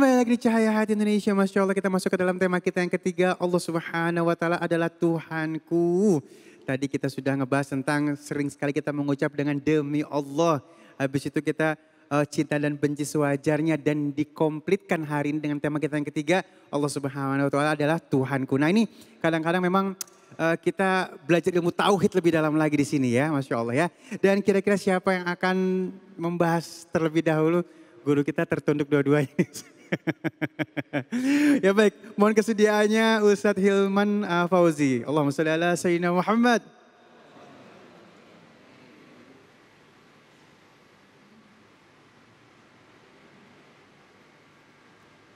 Kembali lagi di Cahaya Hati Indonesia, Masya Allah kita masuk ke dalam tema kita yang ketiga. Allah Subhanahu Wa Ta'ala adalah Tuhanku. Tadi kita sudah ngebahas tentang sering sekali kita mengucap dengan demi Allah. Habis itu kita uh, cinta dan benci sewajarnya dan dikomplitkan hari ini dengan tema kita yang ketiga. Allah Subhanahu Wa Ta'ala adalah Tuhanku. Nah ini kadang-kadang memang uh, kita belajar ilmu tauhid lebih dalam lagi di sini ya, masya Allah ya. Dan kira-kira siapa yang akan membahas terlebih dahulu? Guru kita tertunduk dua-duanya. ya baik, mohon kesediaannya Ustadz Hilman uh, Fauzi. Allahumma salli ala Sayyidina Muhammad.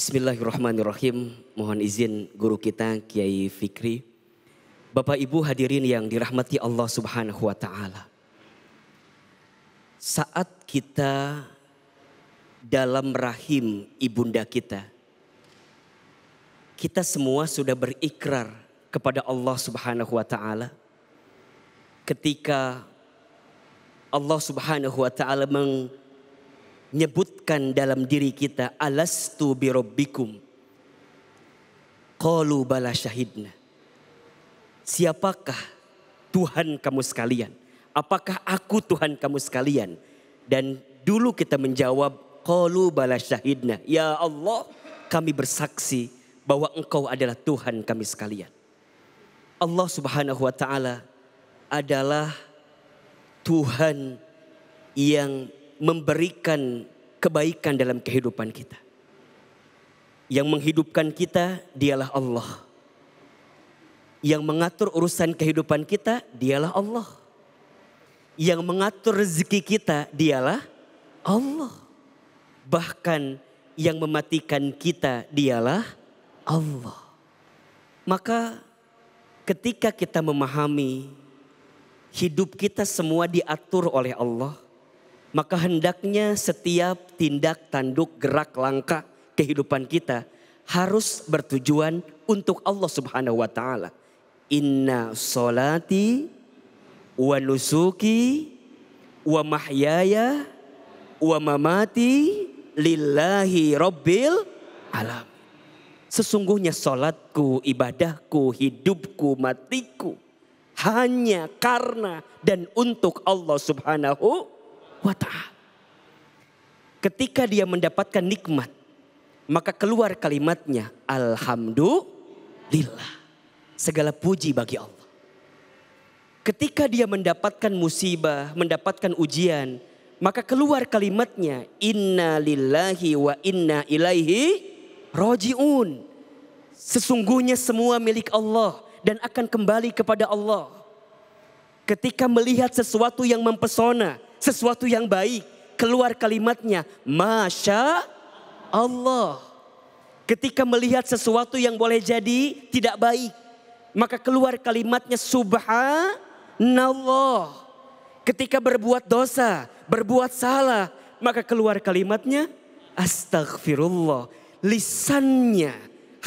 Bismillahirrahmanirrahim. Mohon izin guru kita Kiai Fikri. Bapak Ibu hadirin yang dirahmati Allah Subhanahu wa taala. Saat kita dalam rahim ibunda kita. Kita semua sudah berikrar kepada Allah Subhanahu wa taala ketika Allah Subhanahu wa taala menyebutkan dalam diri kita alastu birabbikum qalu bala syahidna siapakah Tuhan kamu sekalian apakah aku Tuhan kamu sekalian dan dulu kita menjawab Qalu bala syahidna. Ya Allah, kami bersaksi bahwa engkau adalah Tuhan kami sekalian. Allah subhanahu wa ta'ala adalah Tuhan yang memberikan kebaikan dalam kehidupan kita. Yang menghidupkan kita dialah Allah. Yang mengatur urusan kehidupan kita dialah Allah. Yang mengatur rezeki kita dialah Allah. Bahkan yang mematikan kita dialah Allah. Maka ketika kita memahami hidup kita semua diatur oleh Allah, maka hendaknya setiap tindak tanduk gerak langkah kehidupan kita harus bertujuan untuk Allah Subhanahu wa taala. Inna solati wa nusuki wa mahyaya wa mamati lillahi robbil alam. Sesungguhnya sholatku, ibadahku, hidupku, matiku. Hanya karena dan untuk Allah subhanahu wa ta'ala. Ketika dia mendapatkan nikmat. Maka keluar kalimatnya. Alhamdulillah. Segala puji bagi Allah. Ketika dia mendapatkan musibah, mendapatkan ujian maka keluar kalimatnya inna lillahi wa inna ilaihi rojiun. Sesungguhnya semua milik Allah dan akan kembali kepada Allah. Ketika melihat sesuatu yang mempesona, sesuatu yang baik, keluar kalimatnya Masya Allah. Ketika melihat sesuatu yang boleh jadi tidak baik, maka keluar kalimatnya Subhanallah. Ketika berbuat dosa, berbuat salah, maka keluar kalimatnya astagfirullah. Lisannya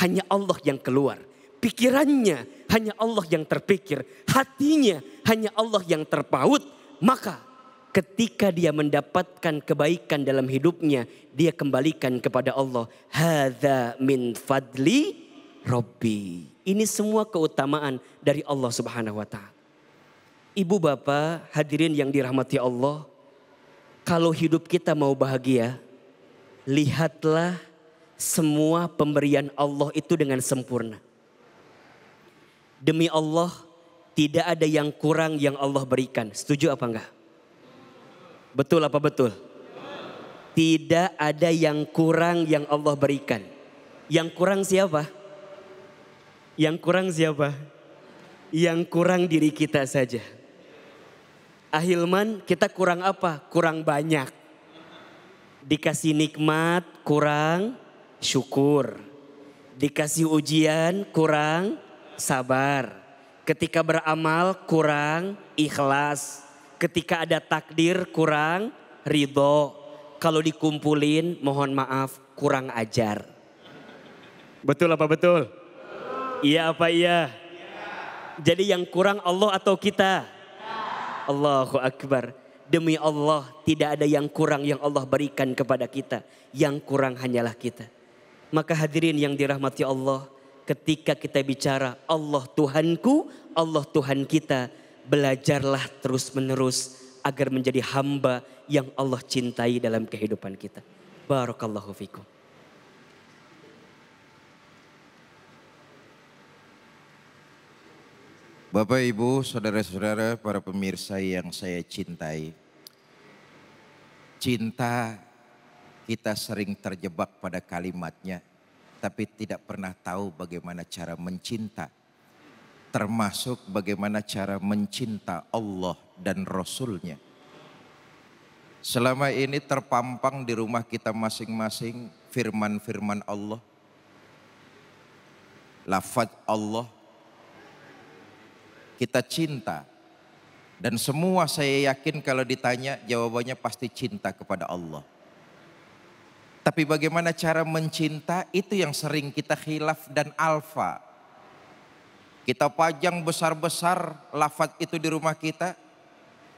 hanya Allah yang keluar. Pikirannya hanya Allah yang terpikir. Hatinya hanya Allah yang terpaut. Maka ketika dia mendapatkan kebaikan dalam hidupnya, dia kembalikan kepada Allah. Hadza min fadli Robbi. Ini semua keutamaan dari Allah Subhanahu wa taala. Ibu bapak, hadirin yang dirahmati Allah, kalau hidup kita mau bahagia, lihatlah semua pemberian Allah itu dengan sempurna. Demi Allah, tidak ada yang kurang yang Allah berikan. Setuju apa enggak? Betul apa betul? Tidak ada yang kurang yang Allah berikan. Yang kurang siapa? Yang kurang siapa? Yang kurang diri kita saja. Ahilman kita kurang apa? Kurang banyak. Dikasih nikmat kurang syukur. Dikasih ujian kurang sabar. Ketika beramal kurang ikhlas. Ketika ada takdir kurang ridho. Kalau dikumpulin mohon maaf kurang ajar. Betul apa betul? Iya apa iya? Jadi yang kurang Allah atau kita? Allahu Akbar. Demi Allah tidak ada yang kurang yang Allah berikan kepada kita. Yang kurang hanyalah kita. Maka hadirin yang dirahmati Allah. Ketika kita bicara Allah Tuhanku, Allah Tuhan kita. Belajarlah terus menerus agar menjadi hamba yang Allah cintai dalam kehidupan kita. Barakallahu fikum. Bapak, Ibu, Saudara-saudara, para pemirsa yang saya cintai. Cinta kita sering terjebak pada kalimatnya, tapi tidak pernah tahu bagaimana cara mencinta. Termasuk bagaimana cara mencinta Allah dan Rasulnya. Selama ini terpampang di rumah kita masing-masing firman-firman Allah. Lafaz Allah kita cinta. Dan semua saya yakin kalau ditanya jawabannya pasti cinta kepada Allah. Tapi bagaimana cara mencinta itu yang sering kita khilaf dan alfa. Kita pajang besar-besar lafaz itu di rumah kita.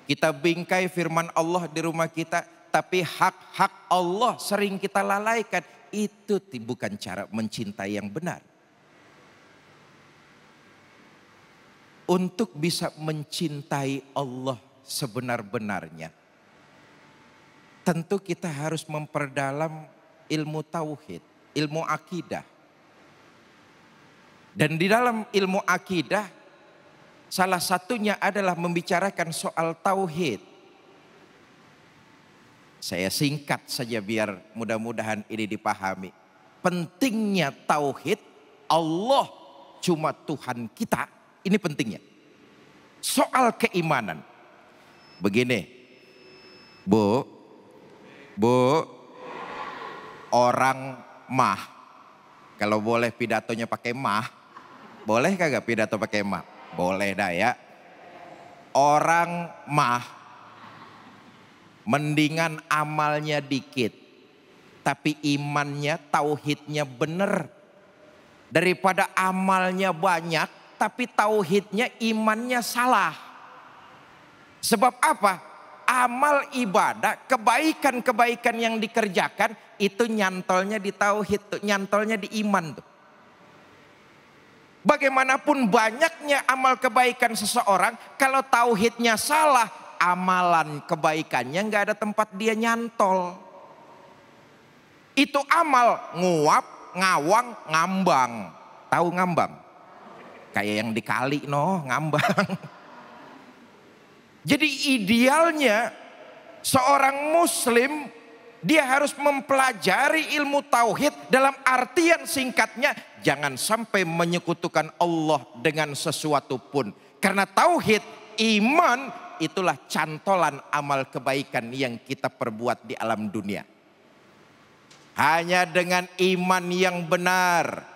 Kita bingkai firman Allah di rumah kita. Tapi hak-hak Allah sering kita lalaikan. Itu bukan cara mencintai yang benar. untuk bisa mencintai Allah sebenar-benarnya. Tentu kita harus memperdalam ilmu tauhid, ilmu akidah. Dan di dalam ilmu akidah salah satunya adalah membicarakan soal tauhid. Saya singkat saja biar mudah-mudahan ini dipahami. Pentingnya tauhid, Allah cuma Tuhan kita ini pentingnya. Soal keimanan. Begini. Bu. Bu. Orang mah. Kalau boleh pidatonya pakai mah. Boleh kagak pidato pakai mah? Boleh dah ya. Orang mah. Mendingan amalnya dikit tapi imannya, tauhidnya bener Daripada amalnya banyak, tapi tauhidnya imannya salah. Sebab apa? Amal ibadah, kebaikan-kebaikan yang dikerjakan itu nyantolnya di tauhid, nyantolnya di iman tuh. Bagaimanapun banyaknya amal kebaikan seseorang, kalau tauhidnya salah, amalan kebaikannya nggak ada tempat dia nyantol. Itu amal nguap, ngawang, ngambang. Tahu ngambang? Kayak yang dikali no ngambang. Jadi idealnya seorang muslim dia harus mempelajari ilmu tauhid dalam artian singkatnya jangan sampai menyekutukan Allah dengan sesuatu pun. Karena tauhid, iman itulah cantolan amal kebaikan yang kita perbuat di alam dunia. Hanya dengan iman yang benar,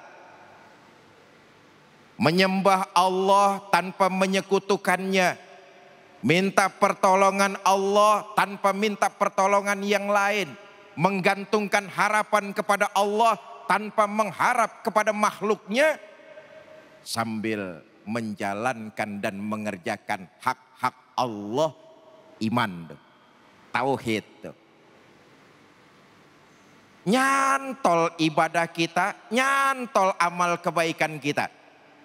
menyembah Allah tanpa menyekutukannya, minta pertolongan Allah tanpa minta pertolongan yang lain, menggantungkan harapan kepada Allah tanpa mengharap kepada makhluknya, sambil menjalankan dan mengerjakan hak-hak Allah iman tauhid nyantol ibadah kita nyantol amal kebaikan kita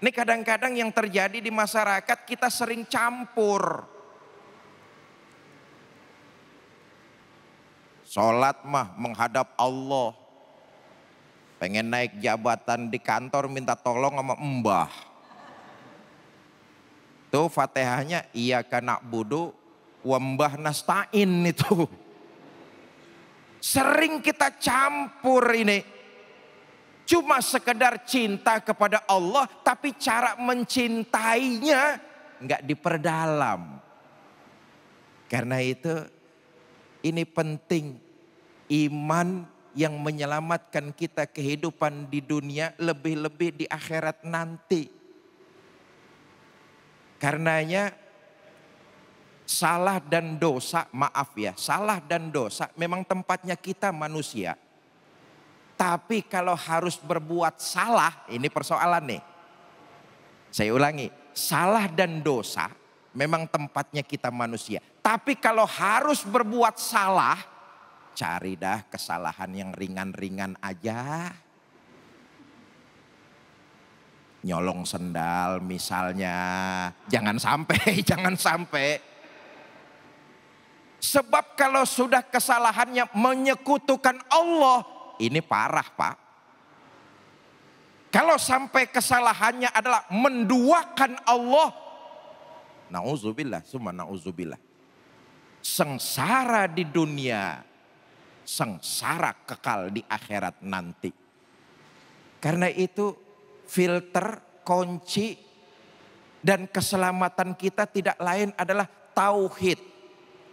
ini kadang-kadang yang terjadi di masyarakat kita sering campur. Sholat mah menghadap Allah. Pengen naik jabatan di kantor minta tolong sama mbah. Itu fatihahnya iya kena budu wambah nastain itu. Sering kita campur ini. Cuma sekedar cinta kepada Allah tapi cara mencintainya nggak diperdalam. Karena itu ini penting iman yang menyelamatkan kita kehidupan di dunia lebih-lebih di akhirat nanti. Karenanya salah dan dosa, maaf ya, salah dan dosa memang tempatnya kita manusia. Tapi kalau harus berbuat salah, ini persoalan nih. Saya ulangi, salah dan dosa memang tempatnya kita manusia. Tapi kalau harus berbuat salah, cari dah kesalahan yang ringan-ringan aja. Nyolong sendal misalnya, jangan sampai, jangan sampai. Sebab kalau sudah kesalahannya menyekutukan Allah, ini parah pak. Kalau sampai kesalahannya adalah menduakan Allah. Nauzubillah, semua na'udzubillah. Sengsara di dunia. Sengsara kekal di akhirat nanti. Karena itu filter, kunci, dan keselamatan kita tidak lain adalah tauhid.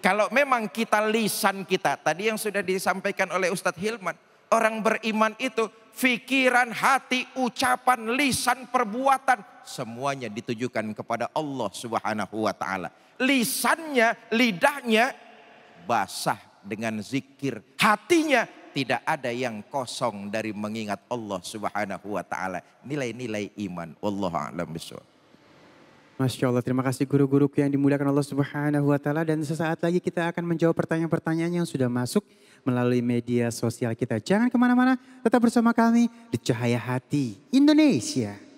Kalau memang kita lisan kita, tadi yang sudah disampaikan oleh Ustadz Hilman, orang beriman itu fikiran, hati, ucapan, lisan, perbuatan semuanya ditujukan kepada Allah Subhanahu wa taala. Lisannya, lidahnya basah dengan zikir. Hatinya tidak ada yang kosong dari mengingat Allah Subhanahu wa taala. Nilai-nilai iman. Allah a'lam bishawab. Masya Allah, terima kasih guru guru yang dimuliakan Allah Subhanahu wa Ta'ala. Dan sesaat lagi kita akan menjawab pertanyaan-pertanyaan yang sudah masuk melalui media sosial kita. Jangan kemana-mana, tetap bersama kami di Cahaya Hati Indonesia.